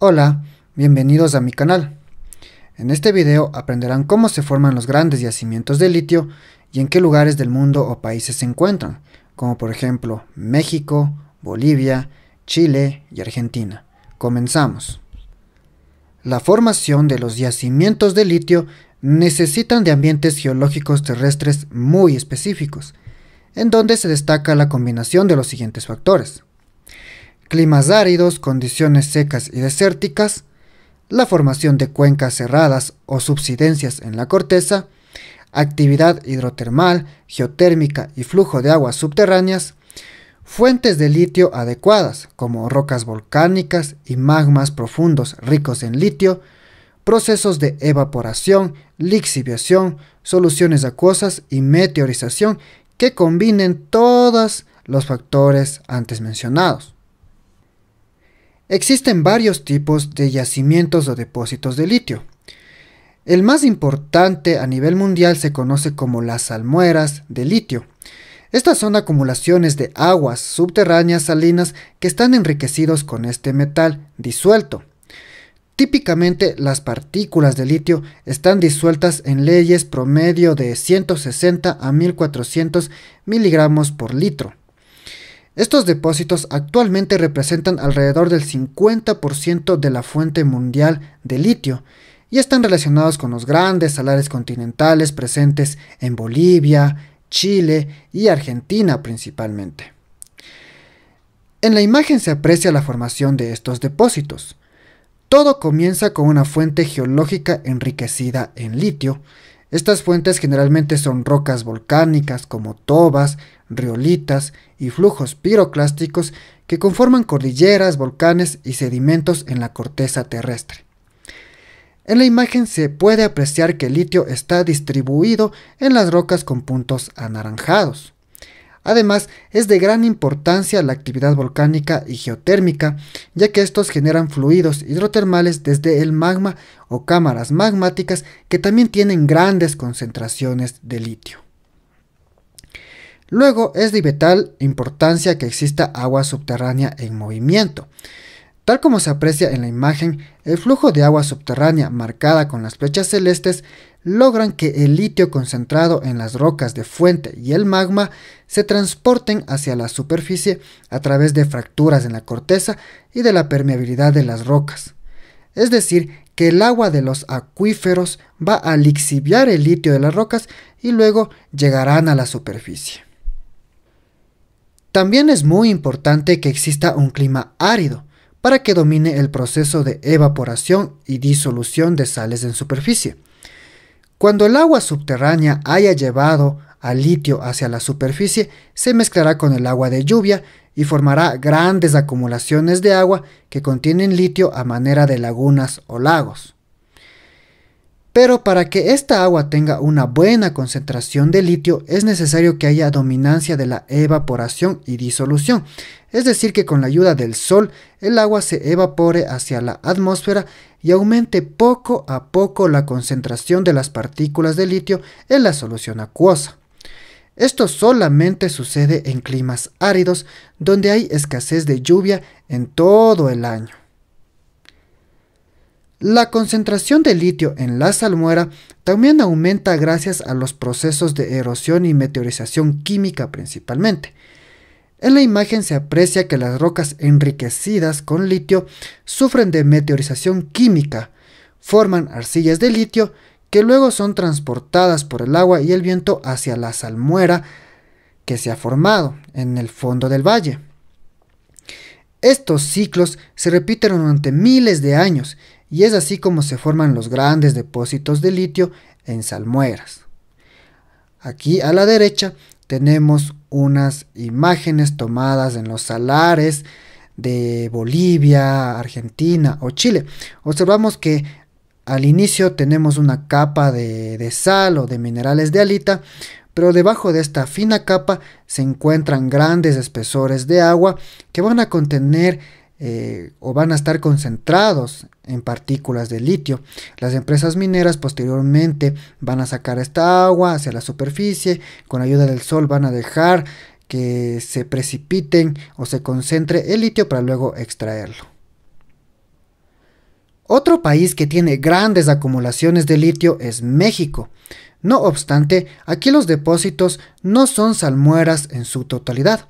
Hola, bienvenidos a mi canal. En este video aprenderán cómo se forman los grandes yacimientos de litio y en qué lugares del mundo o países se encuentran, como por ejemplo México, Bolivia, Chile y Argentina. Comenzamos. La formación de los yacimientos de litio necesitan de ambientes geológicos terrestres muy específicos, en donde se destaca la combinación de los siguientes factores climas áridos, condiciones secas y desérticas, la formación de cuencas cerradas o subsidencias en la corteza, actividad hidrotermal, geotérmica y flujo de aguas subterráneas, fuentes de litio adecuadas como rocas volcánicas y magmas profundos ricos en litio, procesos de evaporación, lixiviación, soluciones acuosas y meteorización que combinen todos los factores antes mencionados. Existen varios tipos de yacimientos o depósitos de litio. El más importante a nivel mundial se conoce como las almueras de litio. Estas son acumulaciones de aguas subterráneas salinas que están enriquecidos con este metal disuelto. Típicamente las partículas de litio están disueltas en leyes promedio de 160 a 1400 miligramos por litro. Estos depósitos actualmente representan alrededor del 50% de la fuente mundial de litio y están relacionados con los grandes salares continentales presentes en Bolivia, Chile y Argentina principalmente. En la imagen se aprecia la formación de estos depósitos. Todo comienza con una fuente geológica enriquecida en litio. Estas fuentes generalmente son rocas volcánicas como tobas, riolitas y flujos piroclásticos que conforman cordilleras, volcanes y sedimentos en la corteza terrestre. En la imagen se puede apreciar que el litio está distribuido en las rocas con puntos anaranjados. Además, es de gran importancia la actividad volcánica y geotérmica, ya que estos generan fluidos hidrotermales desde el magma o cámaras magmáticas que también tienen grandes concentraciones de litio. Luego es de vital importancia que exista agua subterránea en movimiento. Tal como se aprecia en la imagen, el flujo de agua subterránea marcada con las flechas celestes logran que el litio concentrado en las rocas de fuente y el magma se transporten hacia la superficie a través de fracturas en la corteza y de la permeabilidad de las rocas. Es decir, que el agua de los acuíferos va a lixiviar el litio de las rocas y luego llegarán a la superficie. También es muy importante que exista un clima árido para que domine el proceso de evaporación y disolución de sales en superficie. Cuando el agua subterránea haya llevado al litio hacia la superficie, se mezclará con el agua de lluvia y formará grandes acumulaciones de agua que contienen litio a manera de lagunas o lagos. Pero para que esta agua tenga una buena concentración de litio es necesario que haya dominancia de la evaporación y disolución, es decir que con la ayuda del sol el agua se evapore hacia la atmósfera y aumente poco a poco la concentración de las partículas de litio en la solución acuosa. Esto solamente sucede en climas áridos donde hay escasez de lluvia en todo el año. La concentración de litio en la salmuera también aumenta gracias a los procesos de erosión y meteorización química principalmente. En la imagen se aprecia que las rocas enriquecidas con litio sufren de meteorización química, forman arcillas de litio que luego son transportadas por el agua y el viento hacia la salmuera que se ha formado en el fondo del valle. Estos ciclos se repiten durante miles de años y es así como se forman los grandes depósitos de litio en salmueras. Aquí a la derecha tenemos unas imágenes tomadas en los salares de Bolivia, Argentina o Chile. Observamos que al inicio tenemos una capa de, de, sal o de minerales de alita, pero debajo de esta fina capa se encuentran grandes espesores de agua que van a contener eh, o van a estar concentrados en partículas de litio. Las empresas mineras posteriormente van a sacar esta agua hacia la superficie, con ayuda del sol van a dejar que se precipiten o se concentre el litio para luego extraerlo. Otro país que tiene grandes acumulaciones de litio es México. No obstante, aquí los depósitos no son salmueras en su totalidad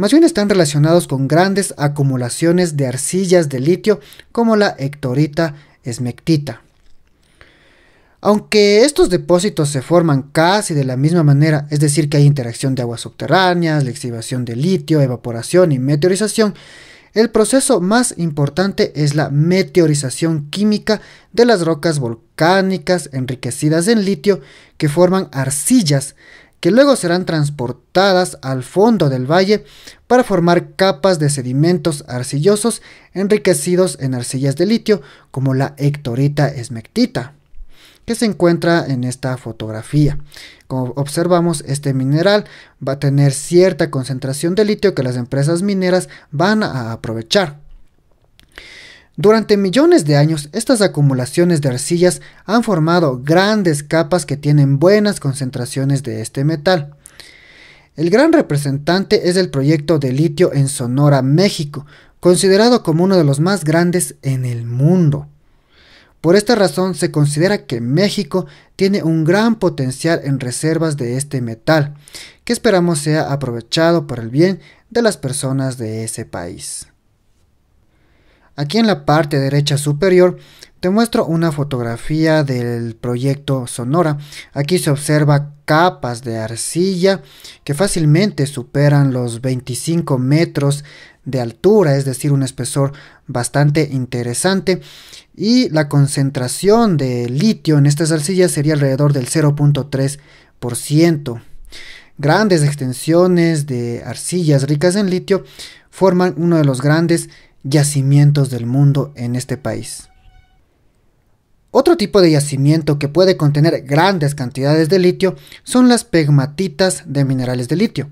más bien están relacionados con grandes acumulaciones de arcillas de litio como la hectorita esmectita. Aunque estos depósitos se forman casi de la misma manera, es decir, que hay interacción de aguas subterráneas, lixiviación de litio, evaporación y meteorización, el proceso más importante es la meteorización química de las rocas volcánicas enriquecidas en litio que forman arcillas, que luego serán transportadas al fondo del valle para formar capas de sedimentos arcillosos enriquecidos en arcillas de litio como la hectorita esmectita que se encuentra en esta fotografía. Como observamos, este mineral va a tener cierta concentración de litio que las empresas mineras van a aprovechar. Durante millones de años, estas acumulaciones de arcillas han formado grandes capas que tienen buenas concentraciones de este metal. El gran representante es el proyecto de litio en Sonora, México, considerado como uno de los más grandes en el mundo. Por esta razón se considera que México tiene un gran potencial en reservas de este metal, que esperamos sea aprovechado por el bien de las personas de ese país. Aquí en la parte derecha superior te muestro una fotografía del proyecto Sonora. Aquí se observa capas de arcilla que fácilmente superan los 25 metros de altura, es decir, un espesor bastante interesante. Y la concentración de litio en estas arcillas sería alrededor del 0.3%. Grandes extensiones de arcillas ricas en litio forman uno de los grandes yacimientos del mundo en este país. Otro tipo de yacimiento que puede contener grandes cantidades de litio son las pegmatitas de minerales de litio.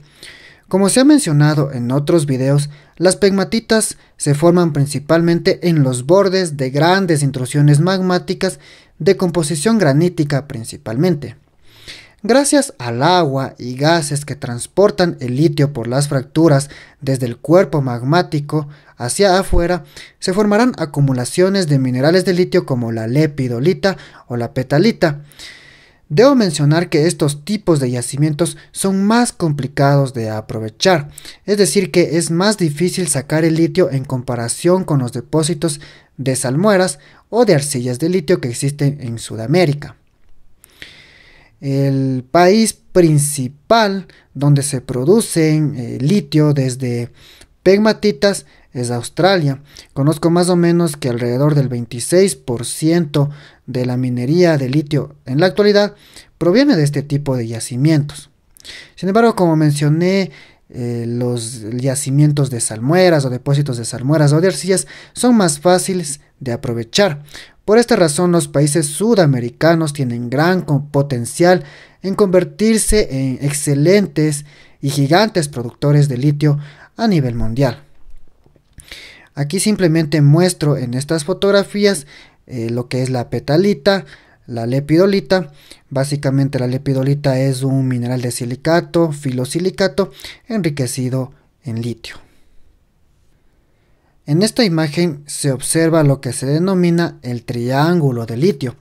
Como se ha mencionado en otros videos, las pegmatitas se forman principalmente en los bordes de grandes intrusiones magmáticas de composición granítica principalmente. Gracias al agua y gases que transportan el litio por las fracturas desde el cuerpo magmático hacia afuera, se formarán acumulaciones de minerales de litio como la lepidolita o la petalita. Debo mencionar que estos tipos de yacimientos son más complicados de aprovechar, es decir, que es más difícil sacar el litio en comparación con los depósitos de salmueras o de arcillas de litio que existen en Sudamérica el país principal donde se producen eh, litio desde pegmatitas es Australia. Conozco más o menos que alrededor del 26% de la minería de litio en la actualidad proviene de este tipo de yacimientos. Sin embargo, como mencioné, eh, los yacimientos de salmueras o depósitos de salmueras o de arcillas son más fáciles de aprovechar, por esta razón los países sudamericanos tienen gran potencial en convertirse en excelentes y gigantes productores de litio a nivel mundial. Aquí simplemente muestro en estas fotografías eh, lo que es la petalita, la lepidolita. Básicamente la lepidolita es un mineral de silicato, filosilicato, enriquecido en litio. En esta imagen se observa lo que se denomina el triángulo de litio.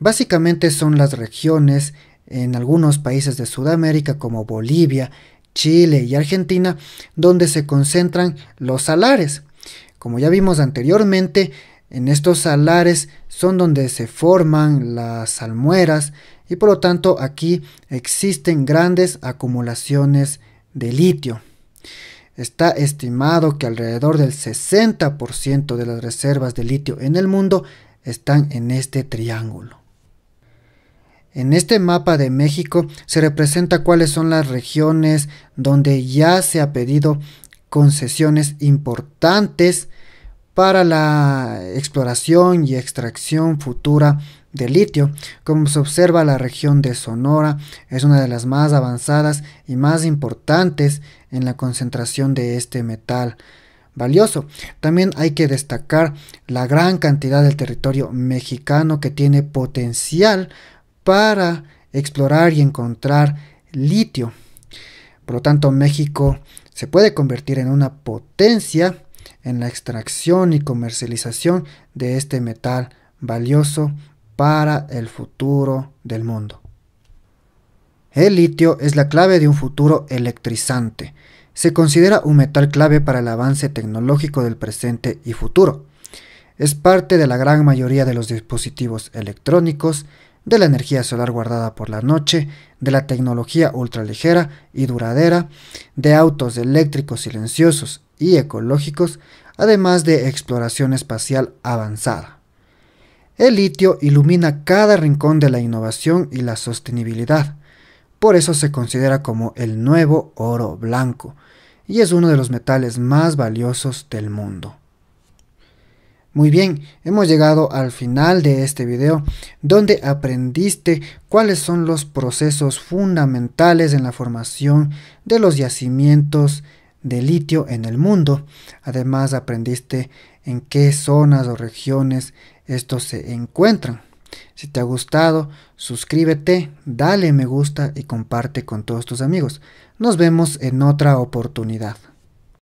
Básicamente son las regiones en algunos países de Sudamérica como Bolivia, Chile y Argentina donde se concentran los salares. Como ya vimos anteriormente, en estos salares son donde se forman las almueras y por lo tanto aquí existen grandes acumulaciones de litio. Está estimado que alrededor del 60% de las reservas de litio en el mundo están en este triángulo. En este mapa de México se representa cuáles son las regiones donde ya se ha pedido concesiones importantes para la exploración y extracción futura de litio. Como se observa, la región de Sonora es una de las más avanzadas y más importantes en la concentración de este metal valioso. También hay que destacar la gran cantidad del territorio mexicano que tiene potencial para explorar y encontrar litio. Por lo tanto, México se puede convertir en una potencia en la extracción y comercialización de este metal valioso para el futuro del mundo. El litio es la clave de un futuro electrizante. Se considera un metal clave para el avance tecnológico del presente y futuro. Es parte de la gran mayoría de los dispositivos electrónicos, de la energía solar guardada por la noche, de la tecnología ultraligera y duradera, de autos eléctricos silenciosos y ecológicos, además de exploración espacial avanzada. El litio ilumina cada rincón de la innovación y la sostenibilidad por eso se considera como el nuevo oro blanco y es uno de los metales más valiosos del mundo. Muy bien, hemos llegado al final de este video donde aprendiste cuáles son los procesos fundamentales en la formación de los yacimientos de litio en el mundo. Además aprendiste en qué zonas o regiones estos se encuentran. Si te ha gustado, suscríbete, dale me gusta y comparte con todos tus amigos. Nos vemos en otra oportunidad.